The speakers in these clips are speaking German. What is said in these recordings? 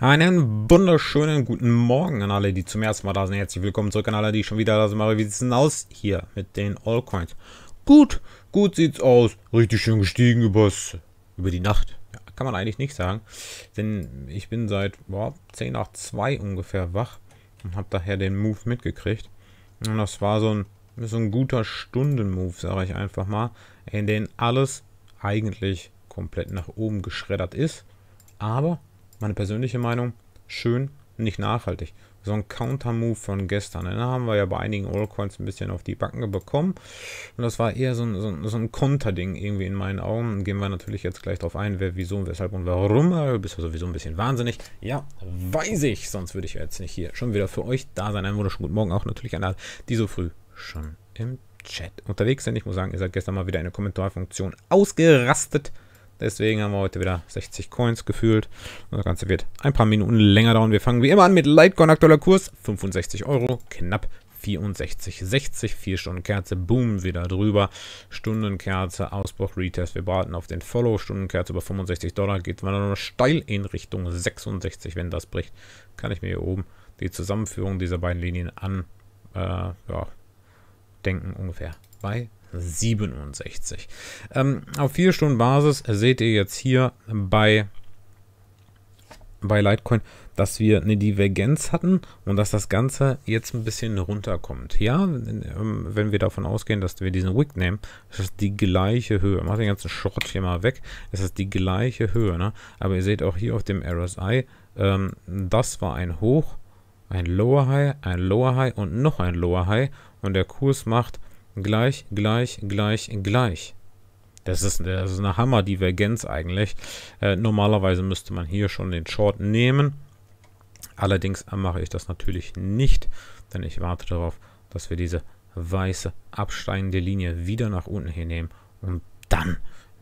Einen wunderschönen guten Morgen an alle, die zum ersten Mal da sind. Herzlich willkommen zurück an alle, die schon wieder da sind. Aber wie es denn aus hier mit den Allcoins? Gut, gut sieht es aus. Richtig schön gestiegen übers, über die Nacht. Ja, kann man eigentlich nicht sagen. Denn ich bin seit boah, 10 nach 2 ungefähr wach und habe daher den Move mitgekriegt. Und das war so ein, so ein guter Stundenmove, sage ich einfach mal, in den alles eigentlich komplett nach oben geschreddert ist. Aber meine persönliche Meinung, schön, nicht nachhaltig. So ein Counter-Move von gestern. Ne? Da haben wir ja bei einigen Allcoins ein bisschen auf die Backen bekommen. Und das war eher so ein, so ein, so ein Konterding irgendwie in meinen Augen. Gehen wir natürlich jetzt gleich drauf ein, wer, wieso, weshalb und warum. Äh, du bist ja sowieso ein bisschen wahnsinnig. Ja, weiß ich. Sonst würde ich jetzt nicht hier schon wieder für euch da sein. Einen wunderschönen guten Morgen auch natürlich an alle, die so früh schon im Chat unterwegs sind. Ich muss sagen, ihr seid gestern mal wieder in der Kommentarfunktion ausgerastet. Deswegen haben wir heute wieder 60 Coins gefühlt. Und Das Ganze wird ein paar Minuten länger dauern. Wir fangen wie immer an mit Litecoin aktueller Kurs. 65 Euro, knapp 64,60. 60, 4 Stunden Kerze, boom, wieder drüber. Stundenkerze, Ausbruch, Retest, wir warten auf den Follow. Stundenkerze über 65 Dollar geht man nur steil in Richtung 66. Wenn das bricht, kann ich mir hier oben die Zusammenführung dieser beiden Linien an, äh, ja, denken ungefähr. Bei 67. Ähm, auf 4 Stunden Basis seht ihr jetzt hier bei, bei Litecoin, dass wir eine Divergenz hatten und dass das Ganze jetzt ein bisschen runterkommt. Ja, wenn ähm, wir davon ausgehen, dass wir diesen Wick nehmen, ist das die gleiche Höhe. Mach den ganzen Schrott hier mal weg, ist das die gleiche Höhe. Ne? Aber ihr seht auch hier auf dem RSI, ähm, das war ein Hoch, ein Lower High, ein Lower High und noch ein Lower High und der Kurs macht gleich, gleich, gleich, gleich. Das ist, das ist eine Hammerdivergenz eigentlich. Äh, normalerweise müsste man hier schon den Short nehmen. Allerdings mache ich das natürlich nicht, denn ich warte darauf, dass wir diese weiße absteigende Linie wieder nach unten hier nehmen und dann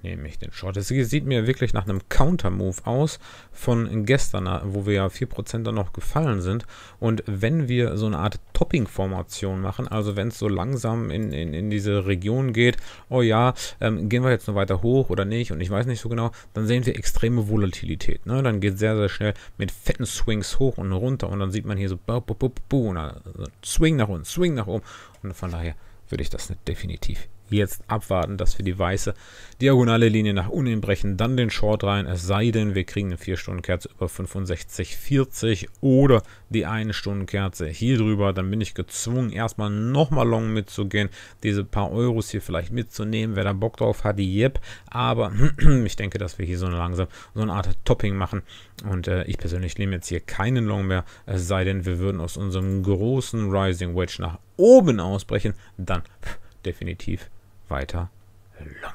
nehme ich den Short. Es sieht mir wirklich nach einem Counter-Move aus von gestern, wo wir ja 4% dann noch gefallen sind. Und wenn wir so eine Art Topping-Formation machen, also wenn es so langsam in, in, in diese Region geht, oh ja, ähm, gehen wir jetzt noch weiter hoch oder nicht und ich weiß nicht so genau, dann sehen wir extreme Volatilität. Ne? Dann geht es sehr, sehr schnell mit fetten Swings hoch und runter und dann sieht man hier so bu, bu, bu, bu, und dann, Swing nach unten, Swing nach oben und von daher würde ich das definitiv jetzt abwarten, dass wir die weiße diagonale Linie nach unten brechen, dann den Short rein, es sei denn, wir kriegen eine 4-Stunden-Kerze über 65,40 oder die 1-Stunden-Kerze hier drüber, dann bin ich gezwungen, erstmal nochmal long mitzugehen, diese paar Euros hier vielleicht mitzunehmen, wer da Bock drauf hat, yep, aber ich denke, dass wir hier so eine langsam so eine Art Topping machen und äh, ich persönlich nehme jetzt hier keinen long mehr, es sei denn, wir würden aus unserem großen Rising Wedge nach oben ausbrechen, dann definitiv weiter lang.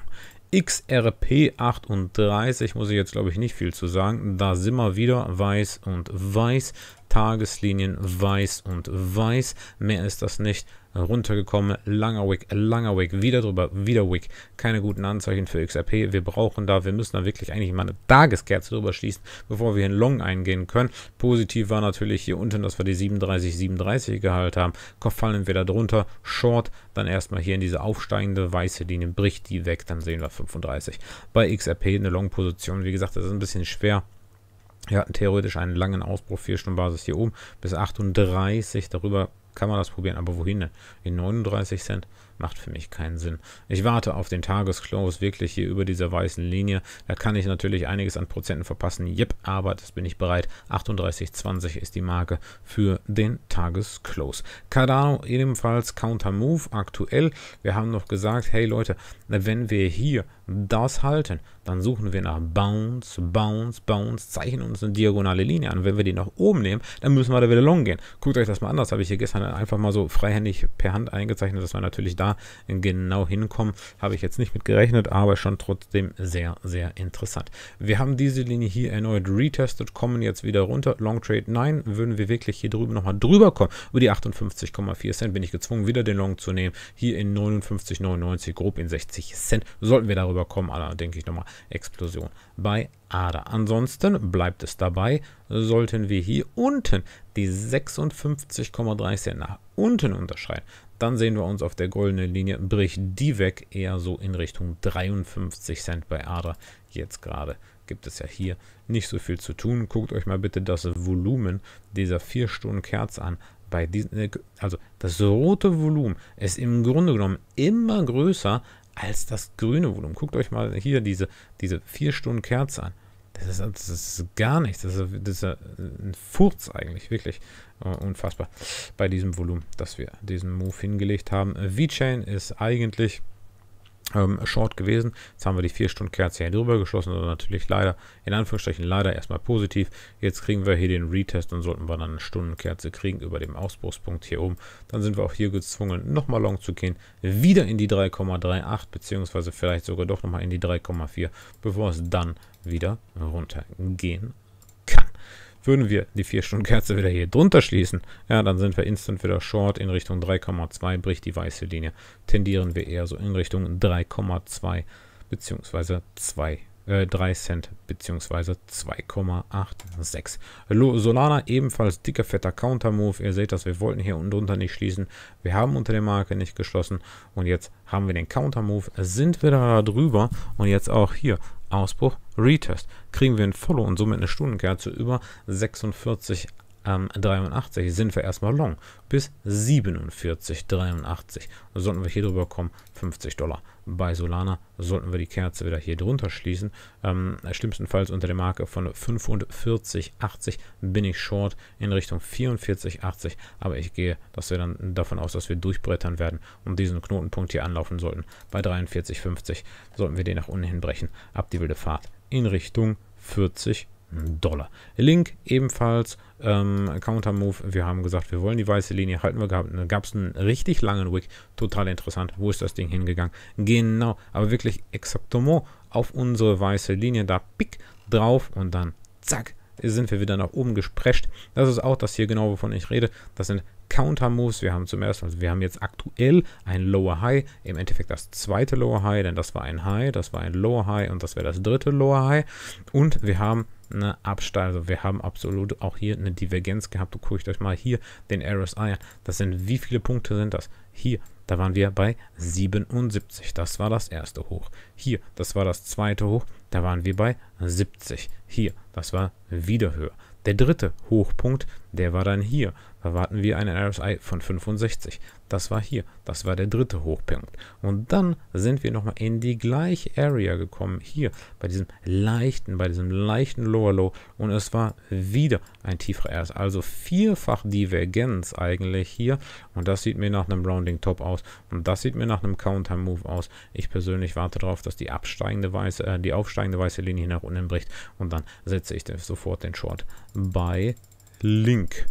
XRP38 muss ich jetzt glaube ich nicht viel zu sagen. Da sind wir wieder weiß und weiß. Tageslinien weiß und weiß. Mehr ist das nicht. Runtergekommen, langer Wick, langer Wick, wieder drüber, wieder Wick. Keine guten Anzeichen für XRP. Wir brauchen da, wir müssen da wirklich eigentlich mal eine Tageskerze drüber schließen, bevor wir in Long eingehen können. Positiv war natürlich hier unten, dass wir die 37, 37 gehalten haben. Fallen wir da drunter, Short, dann erstmal hier in diese aufsteigende weiße Linie, bricht die weg, dann sehen wir 35. Bei XRP eine Long-Position, wie gesagt, das ist ein bisschen schwer. Wir hatten theoretisch einen langen Ausbruch, 4 Stunden Basis hier oben bis 38. Darüber kann man das probieren, aber wohin denn? In 39 Cent. Macht für mich keinen Sinn. Ich warte auf den Tagesclose wirklich hier über dieser weißen Linie. Da kann ich natürlich einiges an Prozenten verpassen. Jep, aber das bin ich bereit. 38,20 ist die Marke für den Tagesclose. Cardano ebenfalls Counter-Move aktuell. Wir haben noch gesagt, hey Leute, wenn wir hier das halten, dann suchen wir nach Bounce, Bounce, Bounce, zeichnen uns eine diagonale Linie an. wenn wir die nach oben nehmen, dann müssen wir da wieder long gehen. Guckt euch das mal an. Das habe ich hier gestern einfach mal so freihändig per Hand eingezeichnet. Das war natürlich da genau hinkommen. Habe ich jetzt nicht mit gerechnet, aber schon trotzdem sehr, sehr interessant. Wir haben diese Linie hier erneut retestet, kommen jetzt wieder runter. Long Trade, nein, würden wir wirklich hier drüben nochmal drüber kommen. Über die 58,4 Cent bin ich gezwungen, wieder den Long zu nehmen. Hier in 59,99, grob in 60 Cent. Sollten wir darüber kommen, aber denke ich nochmal Explosion bei Ader. Ansonsten bleibt es dabei, sollten wir hier unten die 56,3 Cent nach unten unterschreiten, dann sehen wir uns auf der goldenen Linie, bricht die weg, eher so in Richtung 53 Cent bei ADA. Jetzt gerade gibt es ja hier nicht so viel zu tun. Guckt euch mal bitte das Volumen dieser 4-Stunden-Kerz an. Bei diesen, äh, also das rote Volumen ist im Grunde genommen immer größer als das grüne Volumen. Guckt euch mal hier diese, diese 4-Stunden-Kerze an. Das ist, das ist gar nichts. Das ist, das ist ein Furz eigentlich, wirklich. Oh, unfassbar. Bei diesem Volumen, dass wir diesen Move hingelegt haben. V-Chain ist eigentlich ähm, Short gewesen. Jetzt haben wir die 4-Stunden-Kerze hier drüber geschlossen, also natürlich leider, in Anführungsstrichen leider erstmal positiv. Jetzt kriegen wir hier den Retest und sollten wir dann eine Stundenkerze kriegen über dem Ausbruchspunkt hier oben. Dann sind wir auch hier gezwungen, nochmal long zu gehen, wieder in die 3,38 bzw. vielleicht sogar doch nochmal in die 3,4, bevor es dann wieder runtergehen würden wir die 4-Stunden-Kerze wieder hier drunter schließen, ja, dann sind wir instant wieder short in Richtung 3,2, bricht die weiße Linie. Tendieren wir eher so in Richtung 3,2 bzw. 2 3 Cent bzw. 2,86. Solana ebenfalls dicker, fetter Counter-Move. Ihr seht das, wir wollten hier unten drunter nicht schließen. Wir haben unter der Marke nicht geschlossen und jetzt haben wir den Counter-Move, sind wir da drüber und jetzt auch hier Ausbruch, Retest, kriegen wir ein Follow und somit eine Stundenkerze über 46 ähm, 83 sind wir erstmal long bis 47,83. Sollten wir hier drüber kommen, 50 Dollar bei Solana sollten wir die Kerze wieder hier drunter schließen. Ähm, schlimmstenfalls unter der Marke von 45,80 bin ich short in Richtung 44,80, aber ich gehe, dass wir dann davon aus, dass wir durchbrettern werden und diesen Knotenpunkt hier anlaufen sollten. Bei 43,50 sollten wir den nach unten hinbrechen. Ab die wilde Fahrt in Richtung 40 Dollar. Link ebenfalls, ähm, Counter Move. Wir haben gesagt, wir wollen die weiße Linie, halten wir gehabt. Dann gab es einen richtig langen Wick, total interessant. Wo ist das Ding hingegangen? Genau, aber wirklich exactement auf unsere weiße Linie, da pick drauf und dann zack, sind wir wieder nach oben gesprescht. Das ist auch das hier genau, wovon ich rede. Das sind Counter-Moves. Wir haben zum ersten, also wir haben jetzt aktuell ein Lower High, im Endeffekt das zweite Lower High, denn das war ein High, das war ein Lower High und das wäre das dritte Lower High. Und wir haben eine Absteil. Also wir haben absolut auch hier eine Divergenz gehabt. Du guckst euch mal hier den RSI an. Ah das sind, wie viele Punkte sind das? Hier, da waren wir bei 77. Das war das erste Hoch. Hier, das war das zweite Hoch. Da waren wir bei 70. Hier, das war wieder höher. Der dritte Hochpunkt, der war dann hier. Da warten wir einen RSI von 65. Das war hier. Das war der dritte Hochpunkt. Und dann sind wir nochmal in die gleiche Area gekommen. Hier bei diesem leichten, bei diesem leichten Lower Low. Und es war wieder ein tieferer RSI. Also vierfach Divergenz eigentlich hier. Und das sieht mir nach einem Rounding Top aus. Und das sieht mir nach einem Counter Move aus. Ich persönlich warte darauf, dass die absteigende weiße, äh, die aufsteigende weiße Linie nach unten bricht. Und dann setze ich sofort den Short bei Link.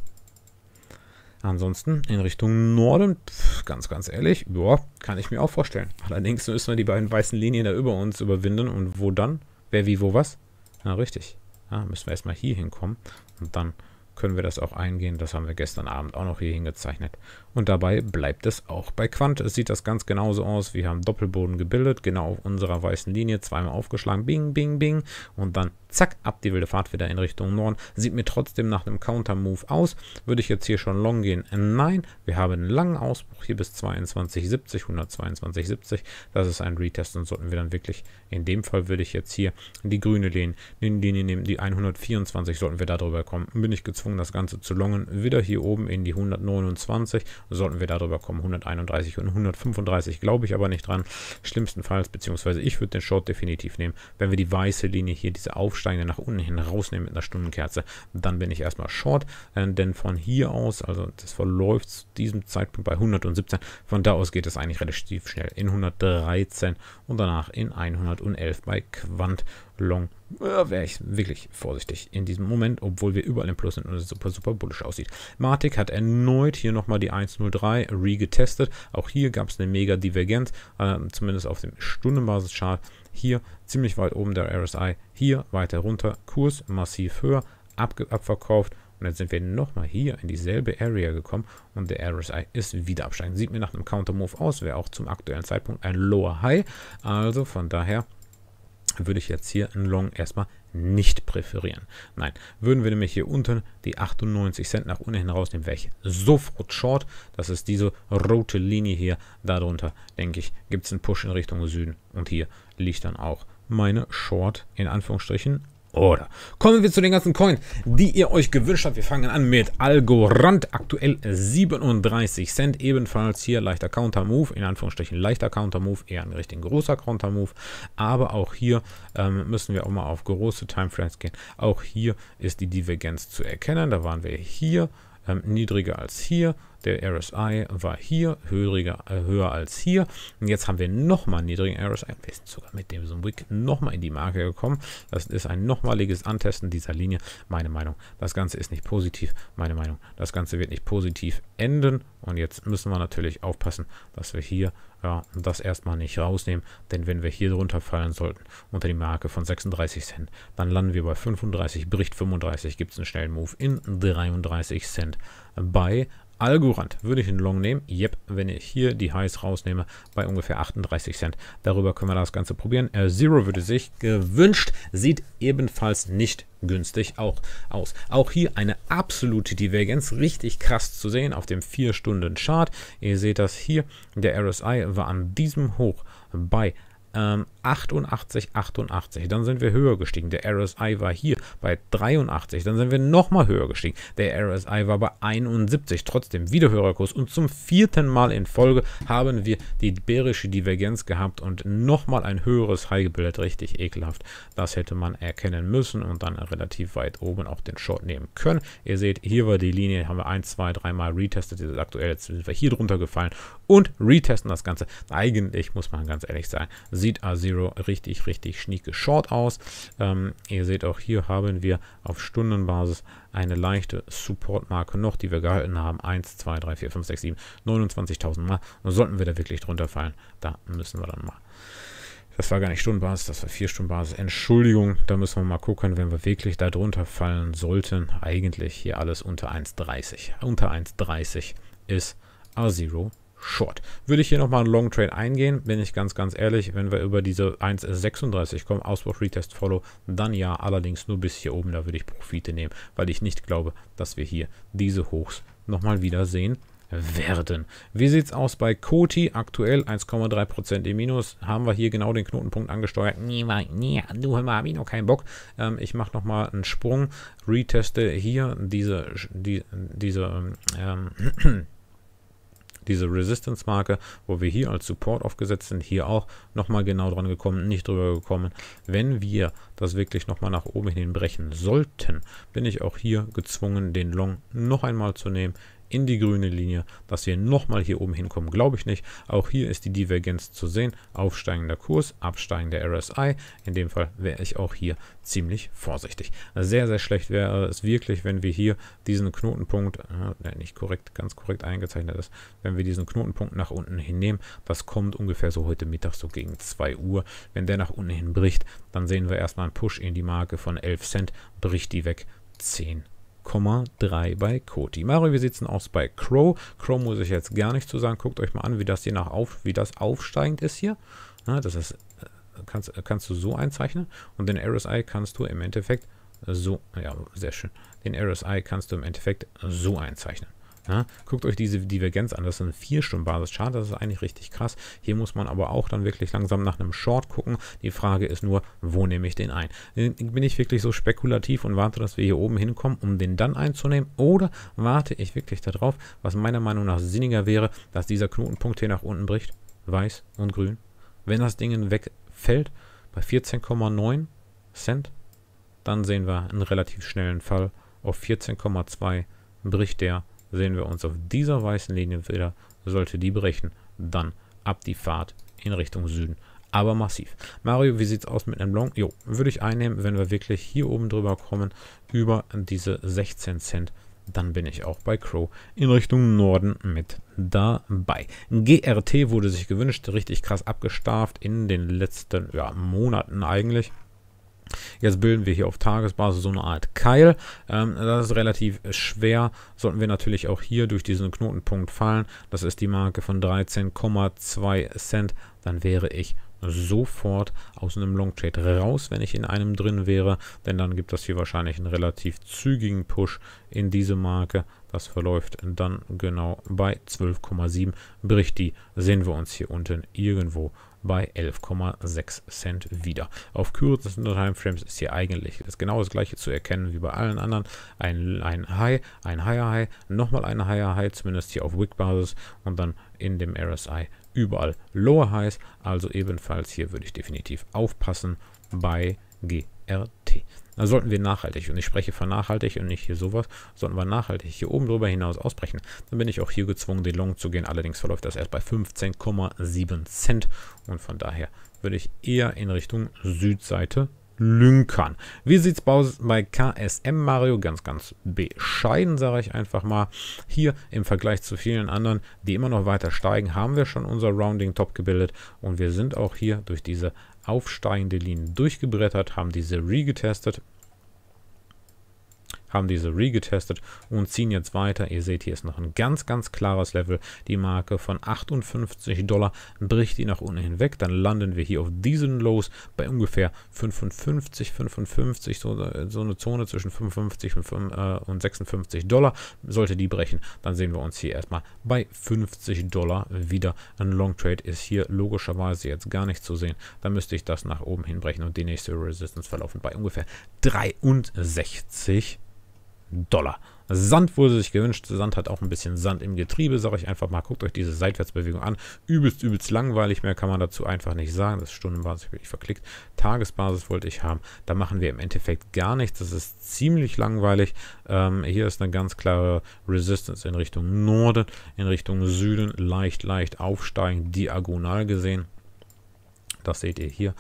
Ansonsten in Richtung Norden, ganz, ganz ehrlich, ja, kann ich mir auch vorstellen. Allerdings müssen wir die beiden weißen Linien da über uns überwinden. Und wo dann? Wer, wie, wo, was? Na, richtig. Ja, müssen wir erstmal hier hinkommen. Und dann können wir das auch eingehen. Das haben wir gestern Abend auch noch hier hingezeichnet. Und dabei bleibt es auch bei Quant. Es sieht das ganz genauso aus. Wir haben Doppelboden gebildet, genau auf unserer weißen Linie, zweimal aufgeschlagen, bing, bing, bing. Und dann zack, ab die wilde Fahrt wieder in Richtung Norden. Sieht mir trotzdem nach einem Counter-Move aus. Würde ich jetzt hier schon long gehen? Nein, wir haben einen langen Ausbruch hier bis 22,70, 122,70. Das ist ein Retest und sollten wir dann wirklich, in dem Fall würde ich jetzt hier die grüne Linie, nehmen, die 124, sollten wir da drüber kommen. Bin ich gezwungen, das Ganze zu longen. Wieder hier oben in die 129 Sollten wir darüber kommen, 131 und 135 glaube ich aber nicht dran. Schlimmstenfalls, beziehungsweise ich würde den Short definitiv nehmen. Wenn wir die weiße Linie hier, diese aufsteigende nach unten hin rausnehmen mit einer Stundenkerze, dann bin ich erstmal Short. Äh, denn von hier aus, also das verläuft zu diesem Zeitpunkt bei 117, von da aus geht es eigentlich relativ schnell in 113 und danach in 111 bei Quant long. Ja, Wäre ich wirklich vorsichtig in diesem Moment, obwohl wir überall im Plus sind und es super, super bullisch aussieht. Matic hat erneut hier nochmal die 103 re-getestet. Auch hier gab es eine mega Divergenz, äh, zumindest auf dem Stundenbasis-Chart. Hier ziemlich weit oben der RSI, hier weiter runter, Kurs massiv höher, abverkauft. Und jetzt sind wir nochmal hier in dieselbe Area gekommen und der RSI ist wieder absteigend. Sieht mir nach einem Counter-Move aus, wäre auch zum aktuellen Zeitpunkt ein Lower High. Also von daher würde ich jetzt hier einen Long erstmal nicht präferieren. Nein, würden wir nämlich hier unten die 98 Cent nach unten hin rausnehmen, wäre ich sofort short. Das ist diese rote Linie hier. Darunter, denke ich, gibt es einen Push in Richtung Süden. Und hier liegt dann auch meine Short in Anführungsstrichen oder kommen wir zu den ganzen Coins, die ihr euch gewünscht habt. Wir fangen an mit Algorand, aktuell 37 Cent. Ebenfalls hier leichter Counter-Move, in Anführungsstrichen leichter Counter-Move, eher ein richtig großer Counter-Move. Aber auch hier ähm, müssen wir auch mal auf große Timeframes gehen. Auch hier ist die Divergenz zu erkennen. Da waren wir hier ähm, niedriger als hier. Der RSI war hier höheriger, äh, höher als hier. Und jetzt haben wir nochmal einen niedrigen RSI. Wir sind sogar mit dem Wick nochmal in die Marke gekommen. Das ist ein nochmaliges Antesten dieser Linie. Meine Meinung, das Ganze ist nicht positiv. Meine Meinung, das Ganze wird nicht positiv enden. Und jetzt müssen wir natürlich aufpassen, dass wir hier ja, das erstmal nicht rausnehmen. Denn wenn wir hier drunter fallen sollten, unter die Marke von 36 Cent, dann landen wir bei 35, bricht 35, gibt es einen schnellen Move in 33 Cent bei Algorand würde ich einen Long nehmen. Yep, wenn ich hier die Highs rausnehme, bei ungefähr 38 Cent. Darüber können wir das Ganze probieren. Äh, Zero würde sich gewünscht, sieht ebenfalls nicht günstig auch aus. Auch hier eine absolute Divergenz, richtig krass zu sehen auf dem 4-Stunden-Chart. Ihr seht das hier, der RSI war an diesem Hoch bei ähm, 88, 88. Dann sind wir höher gestiegen. Der RSI war hier bei 83. Dann sind wir nochmal höher gestiegen. Der RSI war bei 71. Trotzdem wieder höherer Kurs. Und zum vierten Mal in Folge haben wir die bärische Divergenz gehabt und nochmal ein höheres High gebildet. Richtig ekelhaft. Das hätte man erkennen müssen und dann relativ weit oben auch den Short nehmen können. Ihr seht, hier war die Linie, haben wir 1, 2, 3 Mal retestet. Jetzt aktuell sind wir hier drunter gefallen und retesten das Ganze. Eigentlich muss man ganz ehrlich sagen, sieht also Zero richtig, richtig schnieke Short aus. Ähm, ihr seht auch hier haben wir auf Stundenbasis eine leichte Supportmarke noch, die wir gehalten haben. 1, 2, 3, 4, 5, 6, 7, 29.000 Mal. Und sollten wir da wirklich drunter fallen, da müssen wir dann mal. Das war gar nicht Stundenbasis, das war 4 Stundenbasis. Entschuldigung, da müssen wir mal gucken, wenn wir wirklich da drunter fallen sollten. Eigentlich hier alles unter 1,30. Unter 1,30 ist A0 Short. Würde ich hier nochmal einen Long Trade eingehen, bin ich ganz, ganz ehrlich, wenn wir über diese 1,36 kommen, Ausbruch, Retest, Follow, dann ja, allerdings nur bis hier oben, da würde ich Profite nehmen, weil ich nicht glaube, dass wir hier diese Hochs nochmal wieder sehen werden. Wie sieht es aus bei Koti? Aktuell 1,3% im Minus. Haben wir hier genau den Knotenpunkt angesteuert? Nee, nee, du hör mal, hab ich noch keinen Bock. Ähm, ich mache nochmal einen Sprung, reteste hier diese, die, diese ähm, diese Resistance-Marke, wo wir hier als Support aufgesetzt sind, hier auch nochmal genau dran gekommen, nicht drüber gekommen. Wenn wir das wirklich nochmal nach oben hin brechen sollten, bin ich auch hier gezwungen, den Long noch einmal zu nehmen, in die grüne Linie. Dass wir nochmal hier oben hinkommen, glaube ich nicht. Auch hier ist die Divergenz zu sehen. Aufsteigender Kurs, absteigender RSI. In dem Fall wäre ich auch hier ziemlich vorsichtig. Sehr, sehr schlecht wäre es wirklich, wenn wir hier diesen Knotenpunkt, äh, der nicht korrekt, ganz korrekt eingezeichnet ist, wenn wir diesen Knotenpunkt nach unten hinnehmen. Das kommt ungefähr so heute Mittag, so gegen 2 Uhr. Wenn der nach unten hin bricht, dann sehen wir erstmal einen Push in die Marke von 11 Cent, bricht die weg 10 Cent. 3,3 bei Koti. Mario, wie sieht es denn aus bei Crow? Crow muss ich jetzt gar nicht zu sagen. Guckt euch mal an, wie das hier nach auf, wie das aufsteigend ist hier. Na, das ist, äh, kannst, äh, kannst du so einzeichnen und den RSI kannst du im Endeffekt so, ja, sehr schön. Den RSI kannst du im Endeffekt so einzeichnen. Ja, guckt euch diese Divergenz an. Das ist ein 4-Stunden-Basis-Chart. Das ist eigentlich richtig krass. Hier muss man aber auch dann wirklich langsam nach einem Short gucken. Die Frage ist nur, wo nehme ich den ein? Bin ich wirklich so spekulativ und warte, dass wir hier oben hinkommen, um den dann einzunehmen? Oder warte ich wirklich darauf, was meiner Meinung nach sinniger wäre, dass dieser Knotenpunkt hier nach unten bricht? Weiß und grün. Wenn das Ding wegfällt bei 14,9 Cent, dann sehen wir einen relativ schnellen Fall. Auf 14,2 bricht der sehen wir uns auf dieser weißen Linie wieder. Sollte die brechen, dann ab die Fahrt in Richtung Süden. Aber massiv. Mario, wie sieht es aus mit einem Long? Jo, würde ich einnehmen, wenn wir wirklich hier oben drüber kommen, über diese 16 Cent dann bin ich auch bei Crow in Richtung Norden mit dabei. GRT wurde sich gewünscht, richtig krass abgestarft in den letzten ja, Monaten eigentlich. Jetzt bilden wir hier auf Tagesbasis so eine Art Keil. Ähm, das ist relativ schwer. Sollten wir natürlich auch hier durch diesen Knotenpunkt fallen. Das ist die Marke von 13,2 Cent. Dann wäre ich sofort aus einem Long Trade raus, wenn ich in einem drin wäre, denn dann gibt das hier wahrscheinlich einen relativ zügigen Push in diese Marke das verläuft dann genau bei 12,7. Bricht die, sehen wir uns hier unten irgendwo bei 11,6 Cent wieder. Auf kürzesten Timeframes ist hier eigentlich das genau das gleiche zu erkennen wie bei allen anderen. Ein, ein High, ein Higher High, nochmal ein Higher High, zumindest hier auf Wick-Basis und dann in dem RSI überall Lower Highs. Also ebenfalls hier würde ich definitiv aufpassen bei G RT. Da sollten wir nachhaltig, und ich spreche von nachhaltig und nicht hier sowas, sollten wir nachhaltig hier oben drüber hinaus ausbrechen. Dann bin ich auch hier gezwungen, den Long zu gehen. Allerdings verläuft das erst bei 15,7 Cent. Und von daher würde ich eher in Richtung Südseite Lünkern. Wie sieht es bei KSM Mario? Ganz, ganz bescheiden, sage ich einfach mal. Hier im Vergleich zu vielen anderen, die immer noch weiter steigen, haben wir schon unser Rounding Top gebildet und wir sind auch hier durch diese aufsteigende Linie durchgebrettert, haben diese Re getestet haben diese re-getestet und ziehen jetzt weiter. Ihr seht, hier ist noch ein ganz, ganz klares Level. Die Marke von 58 Dollar bricht die nach unten hinweg. Dann landen wir hier auf diesen Lows bei ungefähr 55, 55, so, so eine Zone zwischen 55 und, äh, und 56 Dollar. Sollte die brechen, dann sehen wir uns hier erstmal bei 50 Dollar wieder. Ein Long Trade ist hier logischerweise jetzt gar nicht zu sehen. Dann müsste ich das nach oben hinbrechen und die nächste Resistance verlaufen bei ungefähr 63 Dollar. Sand wurde sich gewünscht. Sand hat auch ein bisschen Sand im Getriebe, sage ich einfach mal. Guckt euch diese Seitwärtsbewegung an. Übelst, übelst langweilig. Mehr kann man dazu einfach nicht sagen. Das ist Stundenbasis wirklich verklickt. Tagesbasis wollte ich haben. Da machen wir im Endeffekt gar nichts. Das ist ziemlich langweilig. Ähm, hier ist eine ganz klare Resistance in Richtung Norden, in Richtung Süden. Leicht, leicht aufsteigend, diagonal gesehen. Das seht ihr hier.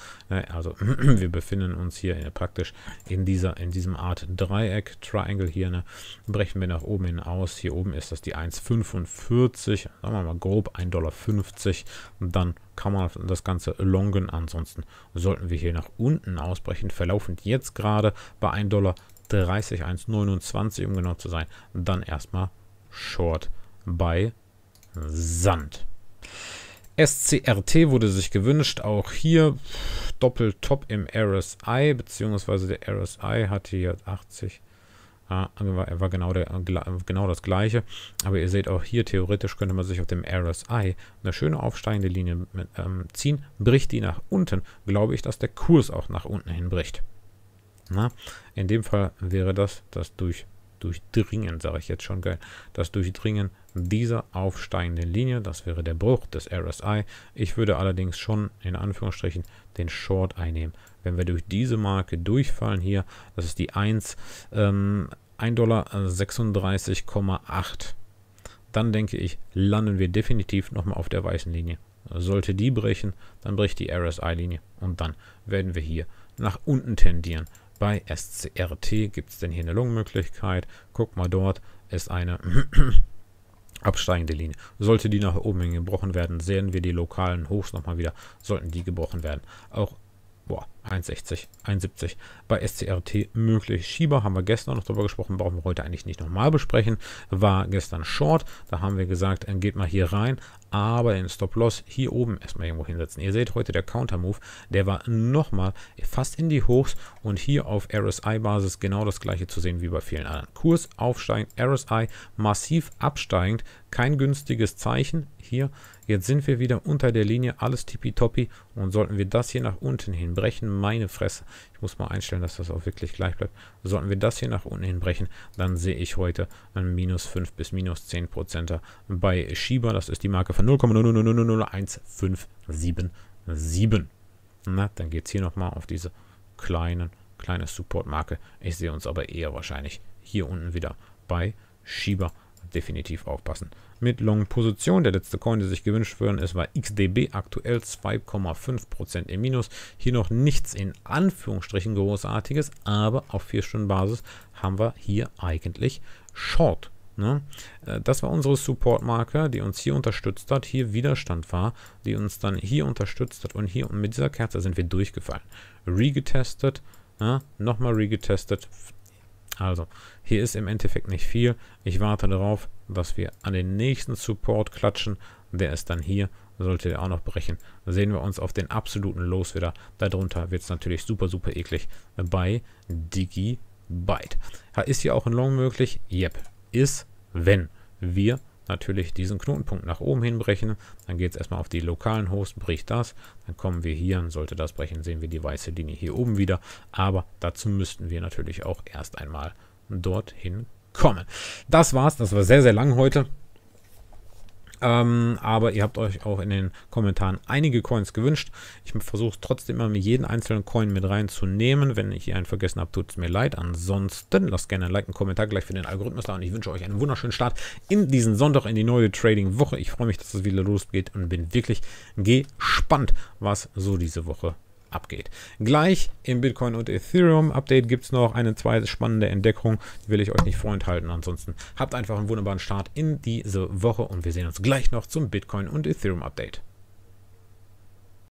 Also wir befinden uns hier äh, praktisch in dieser in diesem Art Dreieck, Triangle hier. Ne? Brechen wir nach oben hin aus. Hier oben ist das die 1,45, sagen wir mal grob 1,50 Dollar. dann kann man das Ganze longen. Ansonsten sollten wir hier nach unten ausbrechen, verlaufend jetzt gerade bei 1,30 Dollar, 1,29 um genau zu sein. Dann erstmal Short bei Sand. SCRT wurde sich gewünscht, auch hier doppelt top im RSI, beziehungsweise der RSI hatte hier 80. Ah, also war, war genau, der, genau das gleiche. Aber ihr seht auch hier, theoretisch könnte man sich auf dem RSI eine schöne aufsteigende Linie ähm, ziehen. Bricht die nach unten, glaube ich, dass der Kurs auch nach unten hin bricht. Na, in dem Fall wäre das das Durch Durchdringen, sage ich jetzt schon geil, das Durchdringen dieser aufsteigenden Linie, das wäre der Bruch des RSI. Ich würde allerdings schon in Anführungsstrichen den Short einnehmen. Wenn wir durch diese Marke durchfallen hier, das ist die 1, ähm, 1 Dollar dann denke ich, landen wir definitiv nochmal auf der weißen Linie. Sollte die brechen, dann bricht die RSI-Linie und dann werden wir hier nach unten tendieren bei SCRT gibt es denn hier eine Lungenmöglichkeit. Guck mal, dort ist eine absteigende Linie. Sollte die nach oben hin gebrochen werden, sehen wir die lokalen Hochs nochmal wieder, sollten die gebrochen werden. Auch boah, 1,60, 1,70 bei SCRT möglich. Schieber haben wir gestern noch darüber gesprochen, brauchen wir heute eigentlich nicht nochmal besprechen. War gestern Short, da haben wir gesagt, äh, geht mal hier rein, aber den Stop-Loss hier oben erstmal irgendwo hinsetzen. Ihr seht heute der Counter-Move, der war nochmal fast in die Hochs und hier auf RSI-Basis genau das gleiche zu sehen wie bei vielen anderen. Kurs aufsteigend, RSI massiv absteigend, kein günstiges Zeichen. Hier Jetzt sind wir wieder unter der Linie, alles tippitoppi und sollten wir das hier nach unten hin brechen, meine Fresse, ich muss mal einstellen, dass das auch wirklich gleich bleibt, sollten wir das hier nach unten hin brechen, dann sehe ich heute ein minus 5 bis minus 10 Prozenter bei Schieber, das ist die Marke von 0,00015777. Na, dann geht es hier nochmal auf diese kleinen, kleine Support-Marke. Ich sehe uns aber eher wahrscheinlich hier unten wieder bei Schieber definitiv aufpassen. Mit Long Position, der letzte Coin, der sich gewünscht würden, es war XDB, aktuell 2,5% im Minus. Hier noch nichts in Anführungsstrichen großartiges, aber auf 4 Stunden Basis haben wir hier eigentlich Short. Ne? Äh, das war unsere Support-Marke, die uns hier unterstützt hat, hier Widerstand war, die uns dann hier unterstützt hat und hier und mit dieser Kerze sind wir durchgefallen. Regetestet, ja, nochmal regetestet, also, hier ist im Endeffekt nicht viel. Ich warte darauf, dass wir an den nächsten Support klatschen. Der ist dann hier, sollte der auch noch brechen. Sehen wir uns auf den absoluten Los wieder. Darunter wird es natürlich super, super eklig bei Digibyte. Ist hier auch ein Long möglich? Yep. Ist, wenn wir natürlich diesen Knotenpunkt nach oben hinbrechen. Dann geht es erstmal auf die lokalen Host, bricht das. Dann kommen wir hier, sollte das brechen, sehen wir die weiße Linie hier oben wieder. Aber dazu müssten wir natürlich auch erst einmal dorthin kommen. Das war's, das war sehr, sehr lang heute. Ähm, aber ihr habt euch auch in den Kommentaren einige Coins gewünscht. Ich versuche trotzdem immer jeden einzelnen Coin mit reinzunehmen. Wenn ich einen vergessen habe, tut es mir leid. Ansonsten lasst gerne ein Like, einen Kommentar gleich für den Algorithmus da und ich wünsche euch einen wunderschönen Start in diesen Sonntag, in die neue Trading-Woche. Ich freue mich, dass es wieder losgeht und bin wirklich gespannt, was so diese Woche abgeht. Gleich im Bitcoin und Ethereum Update gibt es noch eine zweite spannende Entdeckung, die will ich euch nicht vorenthalten. Ansonsten habt einfach einen wunderbaren Start in diese Woche und wir sehen uns gleich noch zum Bitcoin und Ethereum Update.